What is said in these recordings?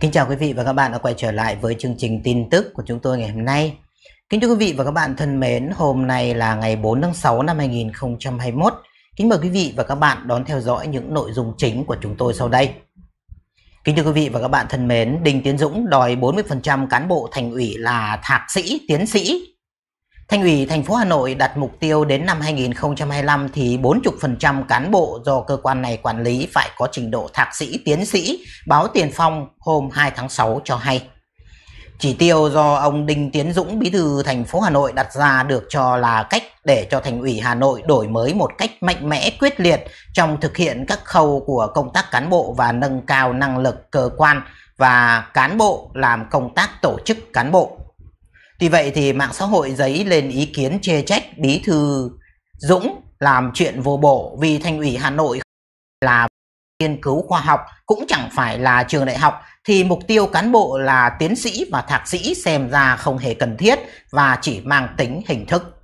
Kính chào quý vị và các bạn đã quay trở lại với chương trình tin tức của chúng tôi ngày hôm nay. Kính thưa quý vị và các bạn thân mến, hôm nay là ngày 4 tháng 6 năm 2021. Kính mời quý vị và các bạn đón theo dõi những nội dung chính của chúng tôi sau đây. Kính thưa quý vị và các bạn thân mến, Đinh Tiến Dũng đòi 40% cán bộ thành ủy là thạc sĩ, tiến sĩ Thành ủy thành phố Hà Nội đặt mục tiêu đến năm 2025 thì 40% cán bộ do cơ quan này quản lý phải có trình độ thạc sĩ, tiến sĩ, báo Tiền Phong hôm 2 tháng 6 cho hay. Chỉ tiêu do ông Đinh Tiến Dũng bí thư thành phố Hà Nội đặt ra được cho là cách để cho thành ủy Hà Nội đổi mới một cách mạnh mẽ quyết liệt trong thực hiện các khâu của công tác cán bộ và nâng cao năng lực cơ quan và cán bộ làm công tác tổ chức cán bộ. Tuy vậy thì mạng xã hội giấy lên ý kiến chê trách bí thư Dũng làm chuyện vô bổ vì thành ủy Hà Nội là nghiên cứu khoa học cũng chẳng phải là trường đại học thì mục tiêu cán bộ là tiến sĩ và thạc sĩ xem ra không hề cần thiết và chỉ mang tính hình thức.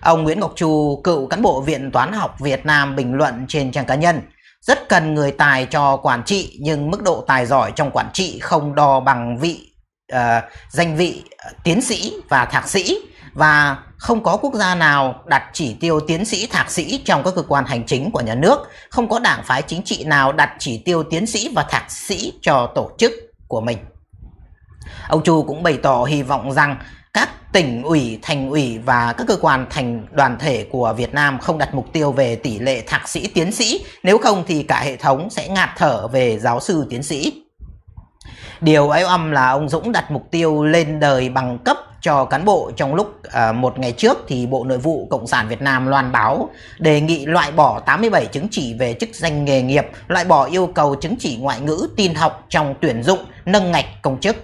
Ông Nguyễn Ngọc Chu, cựu cán bộ Viện Toán học Việt Nam bình luận trên trang cá nhân rất cần người tài cho quản trị nhưng mức độ tài giỏi trong quản trị không đo bằng vị uh, danh vị ờ, tiến sĩ và thạc sĩ và không có quốc gia nào đặt chỉ tiêu tiến sĩ thạc sĩ trong các cơ quan hành chính của nhà nước, không có đảng phái chính trị nào đặt chỉ tiêu tiến sĩ và thạc sĩ cho tổ chức của mình. Ông Chu cũng bày tỏ hy vọng rằng các tỉnh ủy, thành ủy và các cơ quan thành đoàn thể của Việt Nam không đặt mục tiêu về tỷ lệ thạc sĩ tiến sĩ, nếu không thì cả hệ thống sẽ ngạt thở về giáo sư tiến sĩ. Điều eo âm là ông Dũng đặt mục tiêu lên đời bằng cấp cho cán bộ trong lúc uh, một ngày trước thì Bộ Nội vụ Cộng sản Việt Nam loan báo đề nghị loại bỏ 87 chứng chỉ về chức danh nghề nghiệp, loại bỏ yêu cầu chứng chỉ ngoại ngữ tin học trong tuyển dụng, nâng ngạch công chức.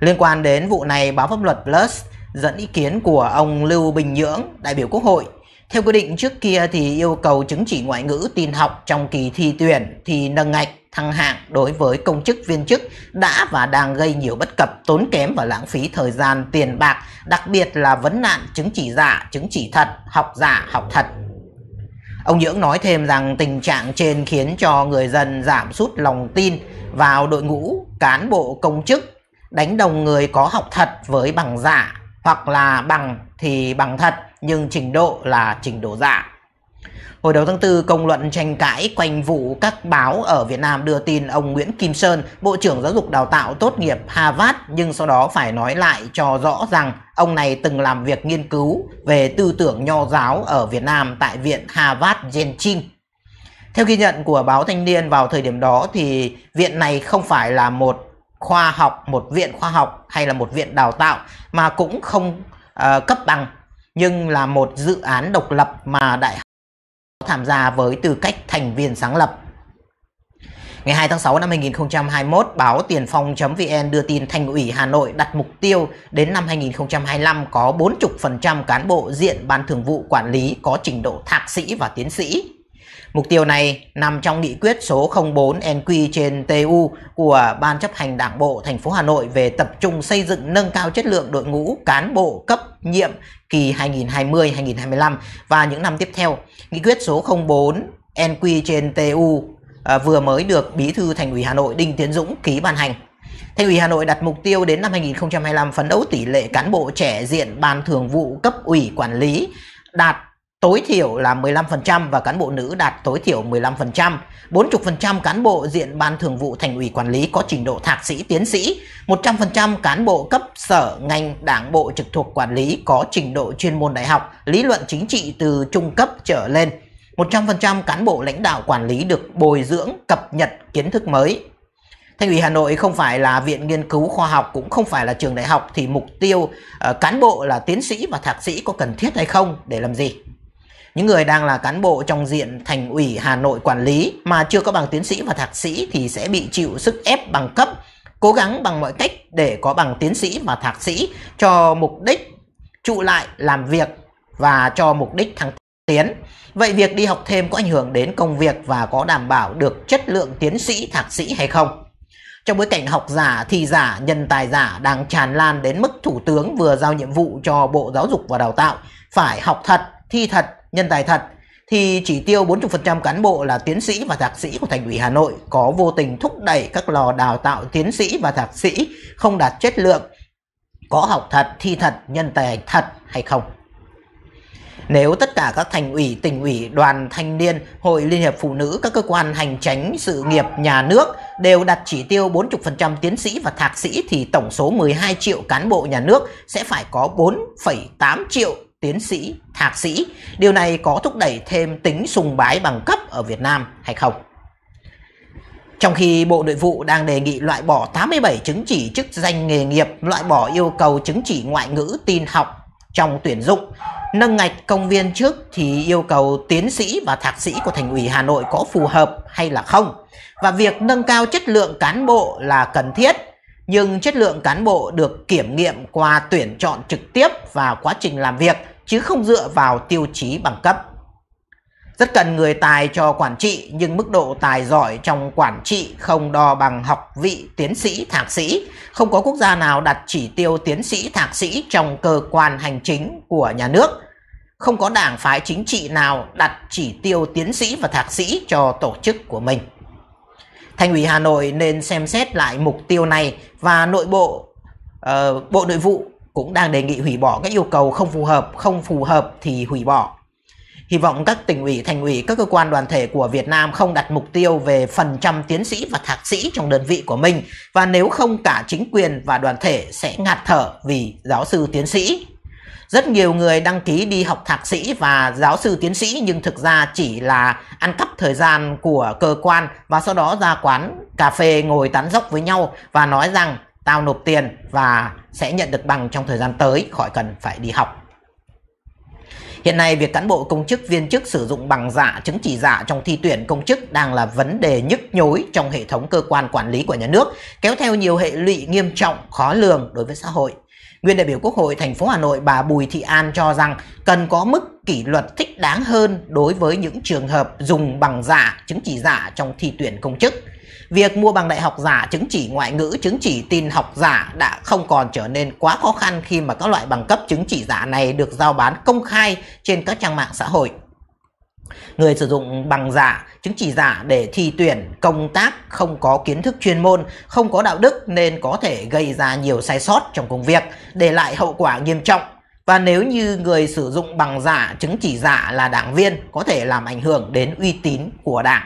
Liên quan đến vụ này, báo Pháp luật Plus dẫn ý kiến của ông Lưu Bình Nhưỡng, đại biểu Quốc hội theo quy định trước kia thì yêu cầu chứng chỉ ngoại ngữ tin học trong kỳ thi tuyển thì nâng ngạch thăng hạng đối với công chức viên chức đã và đang gây nhiều bất cập tốn kém và lãng phí thời gian tiền bạc, đặc biệt là vấn nạn chứng chỉ giả, chứng chỉ thật, học giả, học thật. Ông Nhưỡng nói thêm rằng tình trạng trên khiến cho người dân giảm sút lòng tin vào đội ngũ cán bộ công chức, đánh đồng người có học thật với bằng giả hoặc là bằng thì bằng thật nhưng trình độ là trình độ giả. Hồi đầu tháng 4, công luận tranh cãi quanh vụ các báo ở Việt Nam đưa tin ông Nguyễn Kim Sơn, Bộ trưởng Giáo dục Đào tạo tốt nghiệp Harvard nhưng sau đó phải nói lại cho rõ rằng ông này từng làm việc nghiên cứu về tư tưởng nho giáo ở Việt Nam tại Viện Harvard Jenchin. Theo ghi nhận của báo Thanh niên vào thời điểm đó thì viện này không phải là một khoa học, một viện khoa học hay là một viện đào tạo mà cũng không uh, cấp bằng nhưng là một dự án độc lập mà đại học tham gia với tư cách thành viên sáng lập. Ngày 2 tháng 6 năm 2021, báo Tiền Phong.vn đưa tin Thành ủy Hà Nội đặt mục tiêu đến năm 2025 có 40% cán bộ diện Ban Thường vụ Quản lý có trình độ thạc sĩ và tiến sĩ. Mục tiêu này nằm trong nghị quyết số 04 NQ trên TU của Ban chấp hành Đảng bộ thành phố Hà Nội về tập trung xây dựng nâng cao chất lượng đội ngũ cán bộ cấp nhiệm kỳ 2020-2025 và những năm tiếp theo. Nghị quyết số 04 NQ trên TU à, vừa mới được Bí thư Thành ủy Hà Nội Đinh Tiến Dũng ký ban hành. Thành ủy Hà Nội đặt mục tiêu đến năm 2025 phấn đấu tỷ lệ cán bộ trẻ diện ban thường vụ cấp ủy quản lý đạt tối thiểu là 15% và cán bộ nữ đạt tối thiểu 15%, 40% cán bộ diện ban thường vụ thành ủy quản lý có trình độ thạc sĩ tiến sĩ, 100% cán bộ cấp sở ngành đảng bộ trực thuộc quản lý có trình độ chuyên môn đại học, lý luận chính trị từ trung cấp trở lên. 100% cán bộ lãnh đạo quản lý được bồi dưỡng, cập nhật kiến thức mới. Thành ủy Hà Nội không phải là viện nghiên cứu khoa học cũng không phải là trường đại học thì mục tiêu uh, cán bộ là tiến sĩ và thạc sĩ có cần thiết hay không để làm gì? Những người đang là cán bộ trong diện thành ủy Hà Nội quản lý mà chưa có bằng tiến sĩ và thạc sĩ thì sẽ bị chịu sức ép bằng cấp, cố gắng bằng mọi cách để có bằng tiến sĩ và thạc sĩ cho mục đích trụ lại làm việc và cho mục đích thăng tiến. Vậy việc đi học thêm có ảnh hưởng đến công việc và có đảm bảo được chất lượng tiến sĩ, thạc sĩ hay không? Trong bối cảnh học giả, thi giả, nhân tài giả đang tràn lan đến mức Thủ tướng vừa giao nhiệm vụ cho Bộ Giáo dục và Đào tạo phải học thật, thi thật nhân tài thật thì chỉ tiêu 40% cán bộ là tiến sĩ và thạc sĩ của Thành ủy Hà Nội có vô tình thúc đẩy các lò đào tạo tiến sĩ và thạc sĩ không đạt chất lượng, có học thật, thi thật, nhân tài thật hay không? Nếu tất cả các thành ủy, tỉnh ủy, đoàn thanh niên, hội liên hiệp phụ nữ, các cơ quan hành tránh, sự nghiệp, nhà nước đều đặt chỉ tiêu 40% tiến sĩ và thạc sĩ thì tổng số 12 triệu cán bộ nhà nước sẽ phải có 4,8 triệu tiến sĩ, thạc sĩ, điều này có thúc đẩy thêm tính sùng bái bằng cấp ở Việt Nam hay không? Trong khi Bộ Nội vụ đang đề nghị loại bỏ 87 chứng chỉ chức danh nghề nghiệp, loại bỏ yêu cầu chứng chỉ ngoại ngữ tin học trong tuyển dụng, nâng ngạch công viên trước thì yêu cầu tiến sĩ và thạc sĩ của thành ủy Hà Nội có phù hợp hay là không. Và việc nâng cao chất lượng cán bộ là cần thiết, nhưng chất lượng cán bộ được kiểm nghiệm qua tuyển chọn trực tiếp và quá trình làm việc chứ không dựa vào tiêu chí bằng cấp. Rất cần người tài cho quản trị nhưng mức độ tài giỏi trong quản trị không đo bằng học vị tiến sĩ, thạc sĩ. Không có quốc gia nào đặt chỉ tiêu tiến sĩ, thạc sĩ trong cơ quan hành chính của nhà nước. Không có đảng phái chính trị nào đặt chỉ tiêu tiến sĩ và thạc sĩ cho tổ chức của mình. Thành ủy Hà Nội nên xem xét lại mục tiêu này và nội bộ uh, Bộ Nội vụ cũng đang đề nghị hủy bỏ các yêu cầu không phù hợp, không phù hợp thì hủy bỏ. Hy vọng các tỉnh ủy, thành ủy, các cơ quan đoàn thể của Việt Nam không đặt mục tiêu về phần trăm tiến sĩ và thạc sĩ trong đơn vị của mình và nếu không cả chính quyền và đoàn thể sẽ ngạt thở vì giáo sư tiến sĩ. Rất nhiều người đăng ký đi học thạc sĩ và giáo sư tiến sĩ nhưng thực ra chỉ là ăn cắp thời gian của cơ quan và sau đó ra quán cà phê ngồi tán dốc với nhau và nói rằng tao nộp tiền và sẽ nhận được bằng trong thời gian tới khỏi cần phải đi học. Hiện nay việc cán bộ công chức viên chức sử dụng bằng giả chứng chỉ giả trong thi tuyển công chức đang là vấn đề nhức nhối trong hệ thống cơ quan quản lý của nhà nước, kéo theo nhiều hệ lụy nghiêm trọng, khó lường đối với xã hội. Nguyên đại biểu Quốc hội thành phố Hà Nội bà Bùi Thị An cho rằng cần có mức kỷ luật thích đáng hơn đối với những trường hợp dùng bằng giả, chứng chỉ giả trong thi tuyển công chức việc mua bằng đại học giả, chứng chỉ ngoại ngữ, chứng chỉ tin học giả đã không còn trở nên quá khó khăn khi mà các loại bằng cấp chứng chỉ giả này được giao bán công khai trên các trang mạng xã hội. Người sử dụng bằng giả, chứng chỉ giả để thi tuyển, công tác không có kiến thức chuyên môn, không có đạo đức nên có thể gây ra nhiều sai sót trong công việc, để lại hậu quả nghiêm trọng. Và nếu như người sử dụng bằng giả, chứng chỉ giả là đảng viên có thể làm ảnh hưởng đến uy tín của đảng.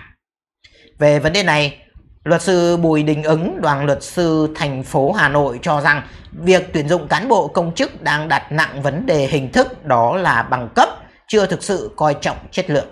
Về vấn đề này, Luật sư Bùi Đình Ứng, đoàn luật sư thành phố Hà Nội cho rằng việc tuyển dụng cán bộ công chức đang đặt nặng vấn đề hình thức đó là bằng cấp, chưa thực sự coi trọng chất lượng.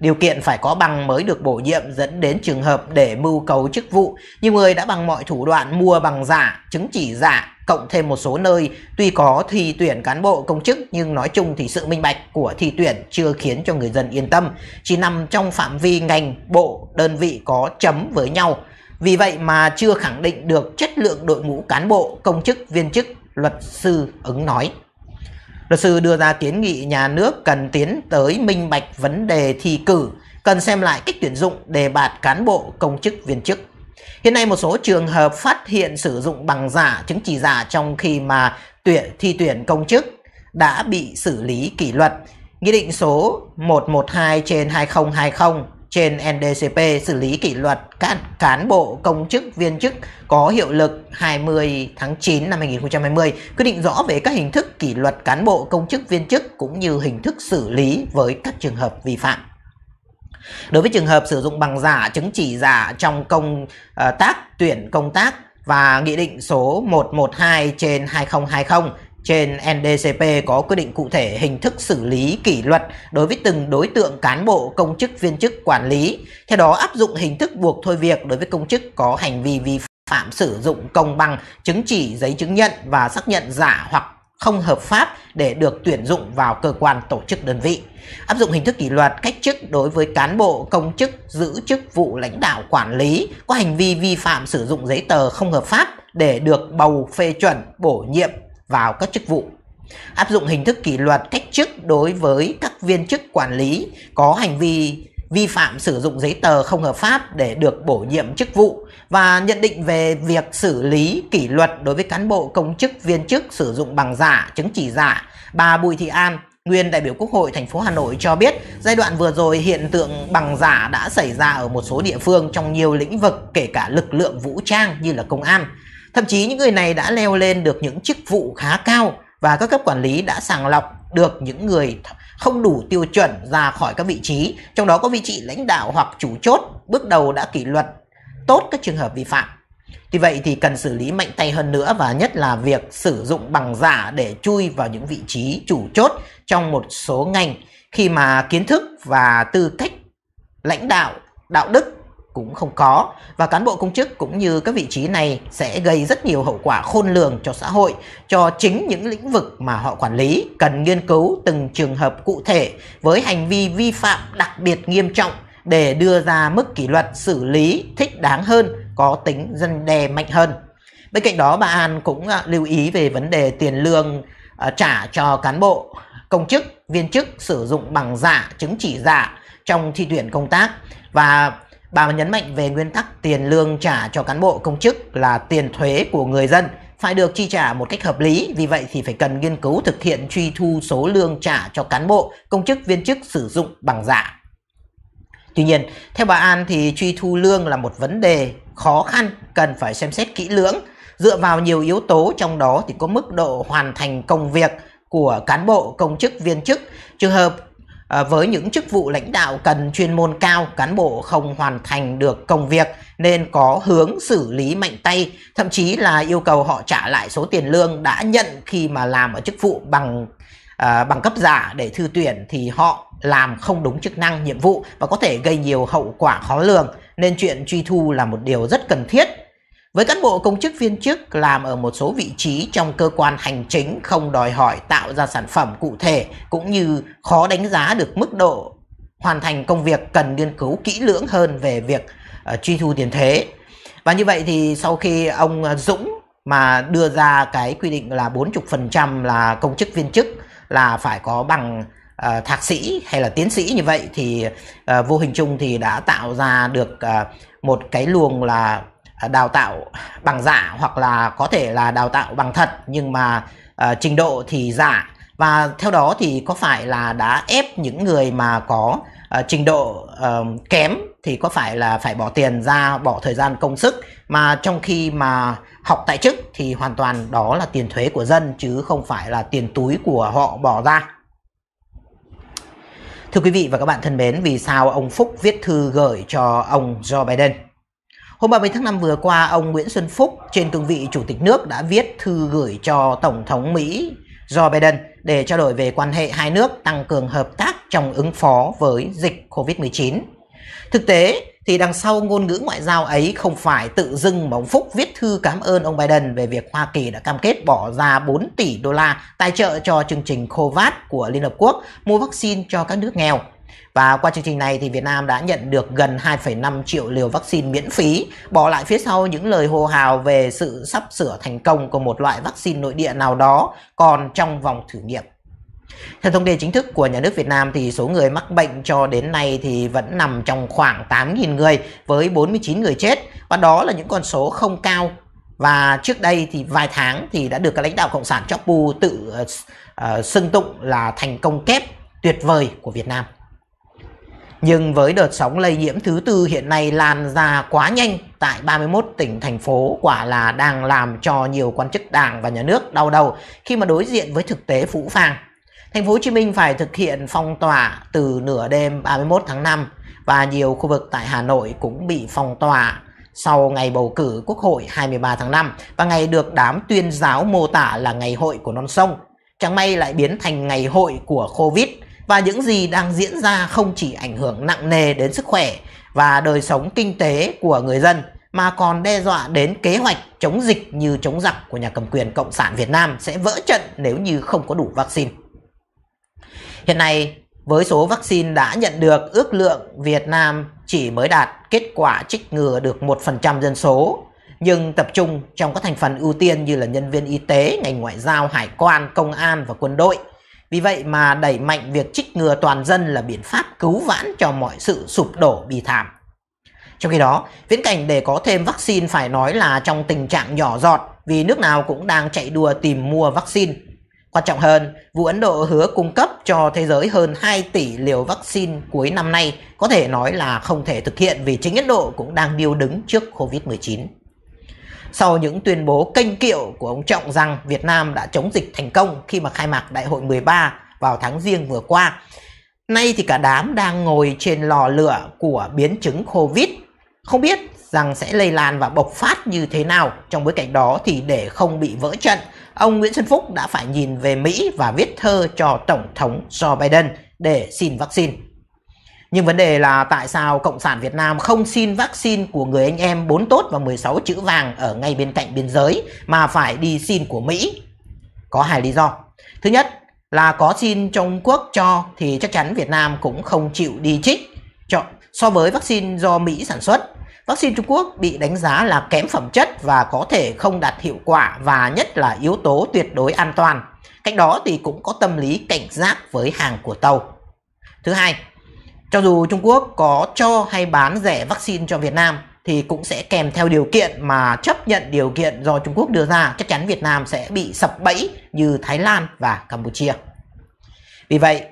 Điều kiện phải có bằng mới được bổ nhiệm dẫn đến trường hợp để mưu cầu chức vụ, nhiều người đã bằng mọi thủ đoạn mua bằng giả, chứng chỉ giả cộng thêm một số nơi tuy có thi tuyển cán bộ công chức nhưng nói chung thì sự minh bạch của thi tuyển chưa khiến cho người dân yên tâm, chỉ nằm trong phạm vi ngành, bộ, đơn vị có chấm với nhau. Vì vậy mà chưa khẳng định được chất lượng đội ngũ cán bộ, công chức, viên chức, luật sư ứng nói. Luật sư đưa ra kiến nghị nhà nước cần tiến tới minh bạch vấn đề thi cử, cần xem lại cách tuyển dụng đề bạt cán bộ, công chức, viên chức. Hiện nay một số trường hợp phát hiện sử dụng bằng giả, chứng chỉ giả trong khi mà tuyển thi tuyển công chức đã bị xử lý kỷ luật. Nghị định số 112 trên 2020 trên NDCP xử lý kỷ luật các cán bộ công chức viên chức có hiệu lực 20 tháng 9 năm 2020 quy định rõ về các hình thức kỷ luật cán bộ công chức viên chức cũng như hình thức xử lý với các trường hợp vi phạm. Đối với trường hợp sử dụng bằng giả, chứng chỉ giả trong công uh, tác tuyển công tác và Nghị định số 112 trên 2020 trên NDCP có quy định cụ thể hình thức xử lý kỷ luật đối với từng đối tượng cán bộ, công chức, viên chức, quản lý. Theo đó áp dụng hình thức buộc thôi việc đối với công chức có hành vi vi phạm sử dụng công bằng, chứng chỉ, giấy chứng nhận và xác nhận giả hoặc không hợp pháp để được tuyển dụng vào cơ quan tổ chức đơn vị. Áp dụng hình thức kỷ luật cách chức đối với cán bộ công chức giữ chức vụ lãnh đạo quản lý có hành vi vi phạm sử dụng giấy tờ không hợp pháp để được bầu phê chuẩn bổ nhiệm vào các chức vụ. Áp dụng hình thức kỷ luật cách chức đối với các viên chức quản lý có hành vi vi phạm sử dụng giấy tờ không hợp pháp để được bổ nhiệm chức vụ và nhận định về việc xử lý kỷ luật đối với cán bộ công chức viên chức sử dụng bằng giả, chứng chỉ giả, bà Bùi Thị An, nguyên đại biểu Quốc hội thành phố Hà Nội cho biết, giai đoạn vừa rồi hiện tượng bằng giả đã xảy ra ở một số địa phương trong nhiều lĩnh vực kể cả lực lượng vũ trang như là công an. Thậm chí những người này đã leo lên được những chức vụ khá cao và các cấp quản lý đã sàng lọc được những người không đủ tiêu chuẩn ra khỏi các vị trí, trong đó có vị trí lãnh đạo hoặc chủ chốt, bước đầu đã kỷ luật tốt các trường hợp vi phạm. Tuy vậy thì cần xử lý mạnh tay hơn nữa và nhất là việc sử dụng bằng giả để chui vào những vị trí chủ chốt trong một số ngành khi mà kiến thức và tư cách lãnh đạo, đạo đức cũng không có và cán bộ công chức cũng như các vị trí này sẽ gây rất nhiều hậu quả khôn lường cho xã hội, cho chính những lĩnh vực mà họ quản lý cần nghiên cứu từng trường hợp cụ thể với hành vi vi phạm đặc biệt nghiêm trọng để đưa ra mức kỷ luật xử lý thích đáng hơn, có tính dân đe mạnh hơn. Bên cạnh đó bà An cũng à, lưu ý về vấn đề tiền lương à, trả cho cán bộ, công chức, viên chức sử dụng bằng giả, chứng chỉ giả trong thi tuyển công tác và Bà nhấn mạnh về nguyên tắc tiền lương trả cho cán bộ công chức là tiền thuế của người dân phải được chi trả một cách hợp lý, vì vậy thì phải cần nghiên cứu thực hiện truy thu số lương trả cho cán bộ, công chức, viên chức sử dụng bằng giả. Tuy nhiên, theo bà An thì truy thu lương là một vấn đề khó khăn cần phải xem xét kỹ lưỡng, dựa vào nhiều yếu tố trong đó thì có mức độ hoàn thành công việc của cán bộ, công chức, viên chức, trường hợp À, với những chức vụ lãnh đạo cần chuyên môn cao, cán bộ không hoàn thành được công việc nên có hướng xử lý mạnh tay, thậm chí là yêu cầu họ trả lại số tiền lương đã nhận khi mà làm ở chức vụ bằng à, bằng cấp giả để thư tuyển thì họ làm không đúng chức năng nhiệm vụ và có thể gây nhiều hậu quả khó lường nên chuyện truy thu là một điều rất cần thiết với cán bộ công chức viên chức làm ở một số vị trí trong cơ quan hành chính không đòi hỏi tạo ra sản phẩm cụ thể cũng như khó đánh giá được mức độ hoàn thành công việc cần nghiên cứu kỹ lưỡng hơn về việc uh, truy thu tiền thuế. Và như vậy thì sau khi ông Dũng mà đưa ra cái quy định là 40% là công chức viên chức là phải có bằng uh, thạc sĩ hay là tiến sĩ như vậy thì uh, vô hình chung thì đã tạo ra được uh, một cái luồng là À, đào tạo bằng giả hoặc là có thể là đào tạo bằng thật nhưng mà uh, trình độ thì giả và theo đó thì có phải là đã ép những người mà có uh, trình độ uh, kém thì có phải là phải bỏ tiền ra bỏ thời gian công sức mà trong khi mà học tại chức thì hoàn toàn đó là tiền thuế của dân chứ không phải là tiền túi của họ bỏ ra Thưa quý vị và các bạn thân mến, vì sao ông Phúc viết thư gửi cho ông Joe Biden? Hôm 30 tháng 5 vừa qua, ông Nguyễn Xuân Phúc trên cương vị Chủ tịch nước đã viết thư gửi cho Tổng thống Mỹ Joe Biden để trao đổi về quan hệ hai nước tăng cường hợp tác trong ứng phó với dịch COVID-19. Thực tế thì đằng sau ngôn ngữ ngoại giao ấy không phải tự dưng mà ông Phúc viết thư cảm ơn ông Biden về việc Hoa Kỳ đã cam kết bỏ ra 4 tỷ đô la tài trợ cho chương trình COVAX của Liên Hợp Quốc mua vaccine cho các nước nghèo và qua chương trình này thì Việt Nam đã nhận được gần 2,5 triệu liều vaccine miễn phí, bỏ lại phía sau những lời hô hào về sự sắp sửa thành công của một loại vaccine nội địa nào đó còn trong vòng thử nghiệm. Theo thông tin chính thức của nhà nước Việt Nam thì số người mắc bệnh cho đến nay thì vẫn nằm trong khoảng 8.000 người với 49 người chết và đó là những con số không cao và trước đây thì vài tháng thì đã được các lãnh đạo Cộng sản Chóc Bu tự uh, xưng tụng là thành công kép tuyệt vời của Việt Nam nhưng với đợt sóng lây nhiễm thứ tư hiện nay lan ra quá nhanh tại 31 tỉnh thành phố quả là đang làm cho nhiều quan chức đảng và nhà nước đau đầu khi mà đối diện với thực tế phũ phàng. Thành phố Hồ Chí Minh phải thực hiện phong tỏa từ nửa đêm 31 tháng 5 và nhiều khu vực tại Hà Nội cũng bị phong tỏa sau ngày bầu cử Quốc hội 23 tháng 5 và ngày được đám tuyên giáo mô tả là ngày hội của non sông. Chẳng may lại biến thành ngày hội của Covid và những gì đang diễn ra không chỉ ảnh hưởng nặng nề đến sức khỏe và đời sống kinh tế của người dân mà còn đe dọa đến kế hoạch chống dịch như chống giặc của nhà cầm quyền Cộng sản Việt Nam sẽ vỡ trận nếu như không có đủ vaccine. Hiện nay, với số vaccine đã nhận được ước lượng Việt Nam chỉ mới đạt kết quả trích ngừa được 1% dân số, nhưng tập trung trong các thành phần ưu tiên như là nhân viên y tế, ngành ngoại giao, hải quan, công an và quân đội – vì vậy mà đẩy mạnh việc trích ngừa toàn dân là biện pháp cứu vãn cho mọi sự sụp đổ bi thảm. Trong khi đó, viễn cảnh để có thêm vaccine phải nói là trong tình trạng nhỏ giọt vì nước nào cũng đang chạy đua tìm mua vaccine. Quan trọng hơn, vụ Ấn Độ hứa cung cấp cho thế giới hơn 2 tỷ liều vaccine cuối năm nay có thể nói là không thể thực hiện vì chính Ấn Độ cũng đang điêu đứng trước COVID-19 sau những tuyên bố kênh kiệu của ông Trọng rằng Việt Nam đã chống dịch thành công khi mà khai mạc Đại hội 13 vào tháng riêng vừa qua. Nay thì cả đám đang ngồi trên lò lửa của biến chứng Covid. Không biết rằng sẽ lây lan và bộc phát như thế nào. Trong bối cảnh đó thì để không bị vỡ trận, ông Nguyễn Xuân Phúc đã phải nhìn về Mỹ và viết thơ cho Tổng thống Joe Biden để xin vaccine. Nhưng vấn đề là tại sao Cộng sản Việt Nam không xin vaccine của người anh em 4 tốt và 16 chữ vàng ở ngay bên cạnh biên giới mà phải đi xin của Mỹ? Có hai lý do. Thứ nhất là có xin Trung Quốc cho thì chắc chắn Việt Nam cũng không chịu đi trích cho, so với vaccine do Mỹ sản xuất. Vaccine Trung Quốc bị đánh giá là kém phẩm chất và có thể không đạt hiệu quả và nhất là yếu tố tuyệt đối an toàn. Cách đó thì cũng có tâm lý cảnh giác với hàng của tàu. Thứ hai, cho dù Trung Quốc có cho hay bán rẻ vaccine cho Việt Nam thì cũng sẽ kèm theo điều kiện mà chấp nhận điều kiện do Trung Quốc đưa ra chắc chắn Việt Nam sẽ bị sập bẫy như Thái Lan và Campuchia. Vì vậy,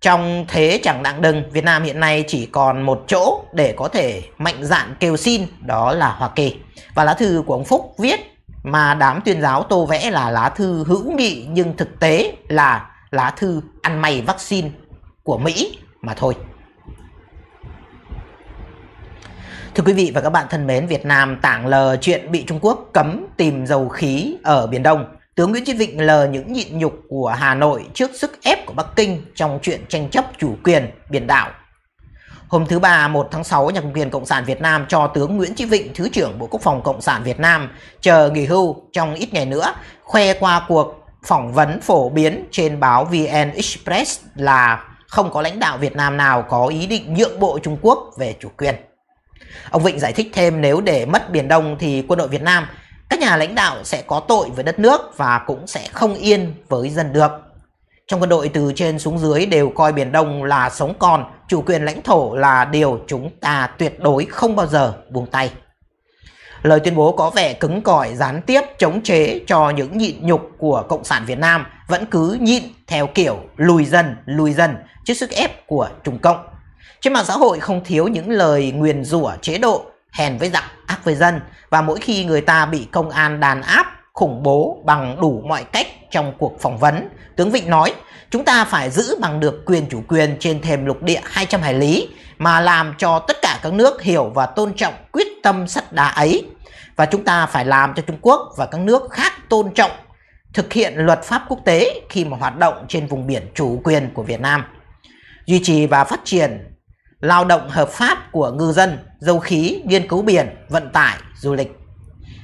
trong thế chẳng đặng đừng, Việt Nam hiện nay chỉ còn một chỗ để có thể mạnh dạn kêu xin đó là Hoa Kỳ. Và lá thư của ông Phúc viết mà đám tuyên giáo tô vẽ là lá thư hữu nghị nhưng thực tế là lá thư ăn mày vaccine của Mỹ mà thôi. Thưa quý vị và các bạn thân mến, Việt Nam tảng lờ chuyện bị Trung Quốc cấm tìm dầu khí ở Biển Đông. Tướng Nguyễn Chí Vịnh lờ những nhịn nhục của Hà Nội trước sức ép của Bắc Kinh trong chuyện tranh chấp chủ quyền biển đảo. Hôm thứ Ba 1 tháng 6, Nhà công quyền Cộng sản Việt Nam cho tướng Nguyễn Chí Vịnh, Thứ trưởng Bộ Quốc phòng Cộng sản Việt Nam, chờ nghỉ hưu trong ít ngày nữa, khoe qua cuộc phỏng vấn phổ biến trên báo VN Express là không có lãnh đạo Việt Nam nào có ý định nhượng bộ Trung Quốc về chủ quyền. Ông Vịnh giải thích thêm nếu để mất Biển Đông thì quân đội Việt Nam, các nhà lãnh đạo sẽ có tội với đất nước và cũng sẽ không yên với dân được. Trong quân đội từ trên xuống dưới đều coi Biển Đông là sống còn, chủ quyền lãnh thổ là điều chúng ta tuyệt đối không bao giờ buông tay. Lời tuyên bố có vẻ cứng cỏi gián tiếp chống chế cho những nhịn nhục của Cộng sản Việt Nam vẫn cứ nhịn theo kiểu lùi dần lùi dần trước sức ép của Trung Cộng. Trên mạng xã hội không thiếu những lời nguyền rủa chế độ, hèn với giặc, ác với dân và mỗi khi người ta bị công an đàn áp, khủng bố bằng đủ mọi cách trong cuộc phỏng vấn, tướng Vịnh nói chúng ta phải giữ bằng được quyền chủ quyền trên thềm lục địa 200 hải lý mà làm cho tất cả các nước hiểu và tôn trọng quyết tâm sắt đá ấy và chúng ta phải làm cho Trung Quốc và các nước khác tôn trọng thực hiện luật pháp quốc tế khi mà hoạt động trên vùng biển chủ quyền của Việt Nam duy trì và phát triển lao động hợp pháp của ngư dân, dầu khí, nghiên cứu biển, vận tải, du lịch.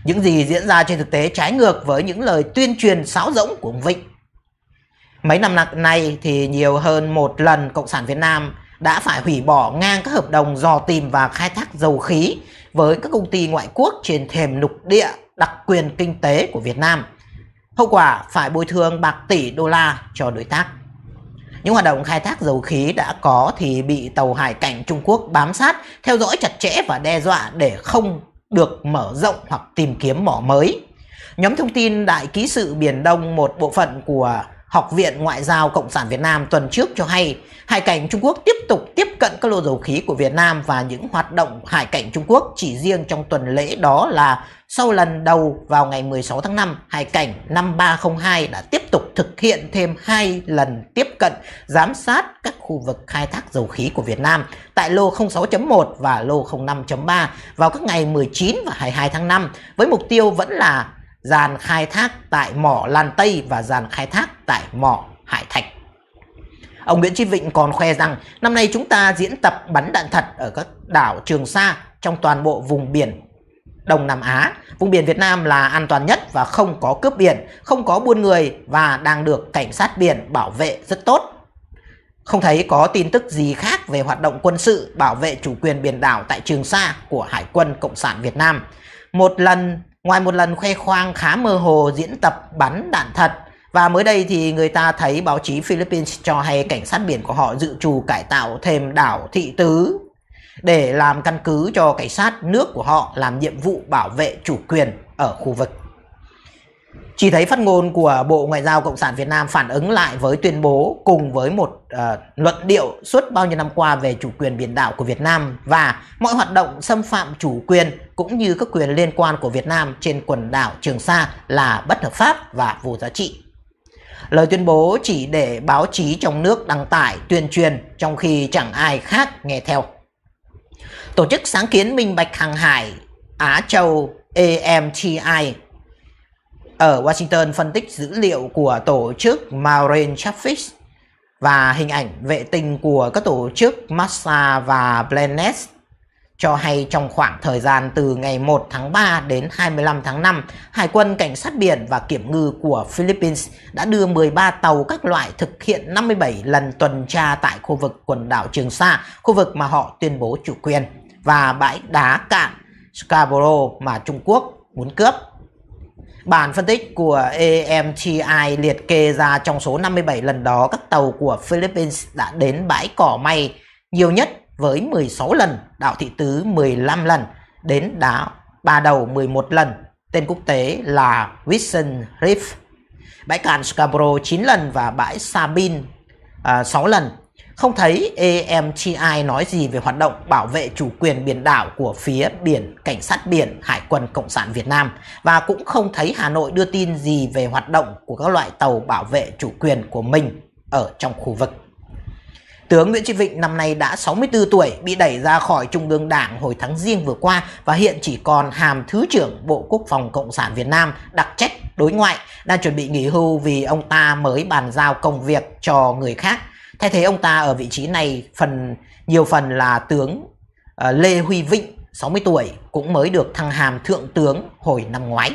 Những gì diễn ra trên thực tế trái ngược với những lời tuyên truyền sáo rỗng của ông Vịnh. Mấy năm nay thì nhiều hơn một lần Cộng sản Việt Nam đã phải hủy bỏ ngang các hợp đồng dò tìm và khai thác dầu khí với các công ty ngoại quốc trên thềm lục địa đặc quyền kinh tế của Việt Nam. Hậu quả phải bồi thường bạc tỷ đô la cho đối tác. Những hoạt động khai thác dầu khí đã có thì bị tàu hải cảnh Trung Quốc bám sát, theo dõi chặt chẽ và đe dọa để không được mở rộng hoặc tìm kiếm mỏ mới. Nhóm thông tin Đại ký sự Biển Đông, một bộ phận của Học viện Ngoại giao Cộng sản Việt Nam tuần trước cho hay hải cảnh Trung Quốc tiếp tục tiếp cận các lô dầu khí của Việt Nam và những hoạt động hải cảnh Trung Quốc chỉ riêng trong tuần lễ đó là sau lần đầu vào ngày 16 tháng 5, hải cảnh 5302 đã tiếp tục thực hiện thêm hai lần tiếp cận giám sát các khu vực khai thác dầu khí của Việt Nam tại lô 06.1 và lô 05.3 vào các ngày 19 và 22 tháng 5 với mục tiêu vẫn là dàn khai thác tại mỏ Lan Tây và dàn khai thác tại mỏ Hải Thạch. Ông Nguyễn Chí Vịnh còn khoe rằng năm nay chúng ta diễn tập bắn đạn thật ở các đảo Trường Sa trong toàn bộ vùng biển Đông Nam Á. Vùng biển Việt Nam là an toàn nhất và không có cướp biển, không có buôn người và đang được cảnh sát biển bảo vệ rất tốt. Không thấy có tin tức gì khác về hoạt động quân sự bảo vệ chủ quyền biển đảo tại Trường Sa của Hải quân Cộng sản Việt Nam. Một lần Ngoài một lần khoe khoang khá mơ hồ diễn tập bắn đạn thật và mới đây thì người ta thấy báo chí Philippines cho hay cảnh sát biển của họ dự trù cải tạo thêm đảo Thị Tứ để làm căn cứ cho cảnh sát nước của họ làm nhiệm vụ bảo vệ chủ quyền ở khu vực. Chỉ thấy phát ngôn của Bộ Ngoại giao Cộng sản Việt Nam phản ứng lại với tuyên bố cùng với một uh, luận điệu suốt bao nhiêu năm qua về chủ quyền biển đảo của Việt Nam và mọi hoạt động xâm phạm chủ quyền cũng như các quyền liên quan của Việt Nam trên quần đảo Trường Sa là bất hợp pháp và vô giá trị. Lời tuyên bố chỉ để báo chí trong nước đăng tải tuyên truyền trong khi chẳng ai khác nghe theo. Tổ chức sáng kiến minh bạch hàng hải Á Châu AMTI ở Washington phân tích dữ liệu của tổ chức Maureen Chaffee và hình ảnh vệ tinh của các tổ chức Massa và Planet cho hay trong khoảng thời gian từ ngày 1 tháng 3 đến 25 tháng 5, Hải quân Cảnh sát biển và Kiểm ngư của Philippines đã đưa 13 tàu các loại thực hiện 57 lần tuần tra tại khu vực quần đảo Trường Sa, khu vực mà họ tuyên bố chủ quyền, và bãi đá cạn Scarborough mà Trung Quốc muốn cướp. Bản phân tích của AMTI liệt kê ra trong số 57 lần đó các tàu của Philippines đã đến bãi cỏ may nhiều nhất với 16 lần, đảo Thị Tứ 15 lần, đến đảo Ba Đầu 11 lần, tên quốc tế là Wilson Reef, bãi cạn Scarborough 9 lần và bãi Sabine 6 à, lần. Không thấy AMGI nói gì về hoạt động bảo vệ chủ quyền biển đảo của phía biển Cảnh sát biển Hải quân Cộng sản Việt Nam và cũng không thấy Hà Nội đưa tin gì về hoạt động của các loại tàu bảo vệ chủ quyền của mình ở trong khu vực. Tướng Nguyễn Chí Vịnh năm nay đã 64 tuổi, bị đẩy ra khỏi Trung ương Đảng hồi tháng Giêng vừa qua và hiện chỉ còn hàm Thứ trưởng Bộ Quốc phòng Cộng sản Việt Nam đặc trách đối ngoại, đang chuẩn bị nghỉ hưu vì ông ta mới bàn giao công việc cho người khác Thay thế ông ta ở vị trí này phần nhiều phần là tướng uh, Lê Huy Vịnh 60 tuổi cũng mới được thăng hàm thượng tướng hồi năm ngoái.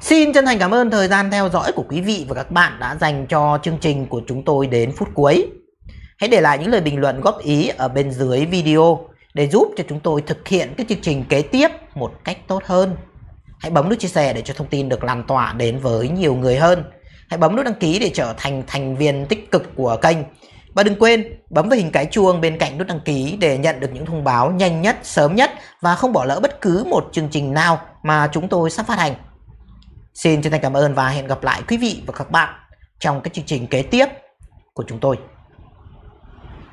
Xin chân thành cảm ơn thời gian theo dõi của quý vị và các bạn đã dành cho chương trình của chúng tôi đến phút cuối. Hãy để lại những lời bình luận góp ý ở bên dưới video để giúp cho chúng tôi thực hiện cái chương trình kế tiếp một cách tốt hơn. Hãy bấm nút chia sẻ để cho thông tin được lan tỏa đến với nhiều người hơn hãy bấm nút đăng ký để trở thành thành viên tích cực của kênh. Và đừng quên bấm vào hình cái chuông bên cạnh nút đăng ký để nhận được những thông báo nhanh nhất, sớm nhất và không bỏ lỡ bất cứ một chương trình nào mà chúng tôi sắp phát hành. Xin chân thành cảm ơn và hẹn gặp lại quý vị và các bạn trong các chương trình kế tiếp của chúng tôi.